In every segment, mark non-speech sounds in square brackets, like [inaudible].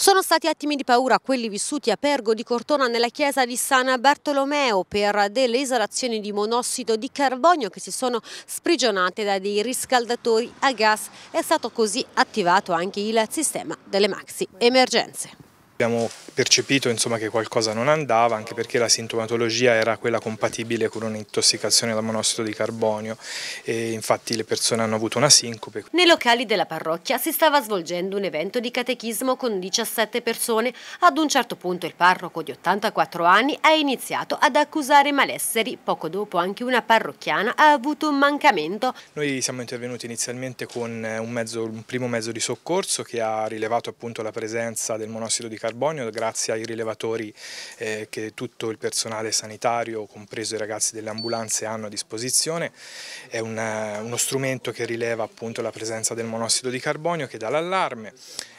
Sono stati attimi di paura quelli vissuti a Pergo di Cortona nella chiesa di San Bartolomeo per delle esalazioni di monossido di carbonio che si sono sprigionate da dei riscaldatori a gas. È stato così attivato anche il sistema delle maxi emergenze. Abbiamo percepito insomma, che qualcosa non andava anche perché la sintomatologia era quella compatibile con un'intossicazione da monossido di carbonio e infatti le persone hanno avuto una sincope. Nei locali della parrocchia si stava svolgendo un evento di catechismo con 17 persone. Ad un certo punto il parroco di 84 anni ha iniziato ad accusare malesseri. Poco dopo anche una parrocchiana ha avuto un mancamento. Noi siamo intervenuti inizialmente con eh, un, mezzo, un primo mezzo di soccorso che ha rilevato appunto la presenza del monossido di carbonio carbonio grazie ai rilevatori eh, che tutto il personale sanitario, compreso i ragazzi delle ambulanze, hanno a disposizione. È un, eh, uno strumento che rileva appunto la presenza del monossido di carbonio che dà l'allarme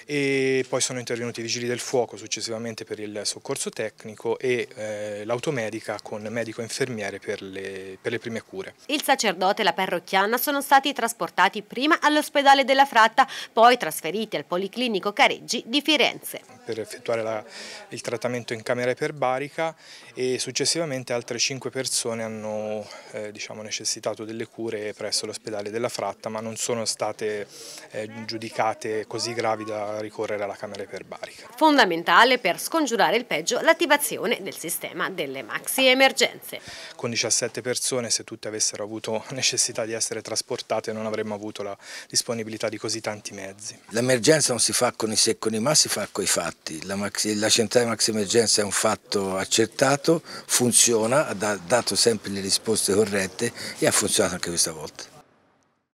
e poi sono intervenuti i vigili del fuoco successivamente per il soccorso tecnico e eh, l'automedica con medico e infermiere per le, per le prime cure. Il sacerdote e la parrocchiana sono stati trasportati prima all'ospedale della Fratta, poi trasferiti al Policlinico Careggi di Firenze. Per effettuare la, il trattamento in camera iperbarica e successivamente altre cinque persone hanno eh, diciamo, necessitato delle cure presso l'ospedale della Fratta ma non sono state eh, giudicate così gravi da ricorrere alla camera iperbarica. Fondamentale per scongiurare il peggio l'attivazione del sistema delle maxi emergenze. Con 17 persone, se tutte avessero avuto [laughs] necessità di essere trasportate, non avremmo avuto la disponibilità di così tanti mezzi. L'emergenza non si fa con i se ma, si fa con i fatti. La, maxi, la centrale maxi emergenza è un fatto accertato, funziona, ha dato sempre le risposte corrette e ha funzionato anche questa volta.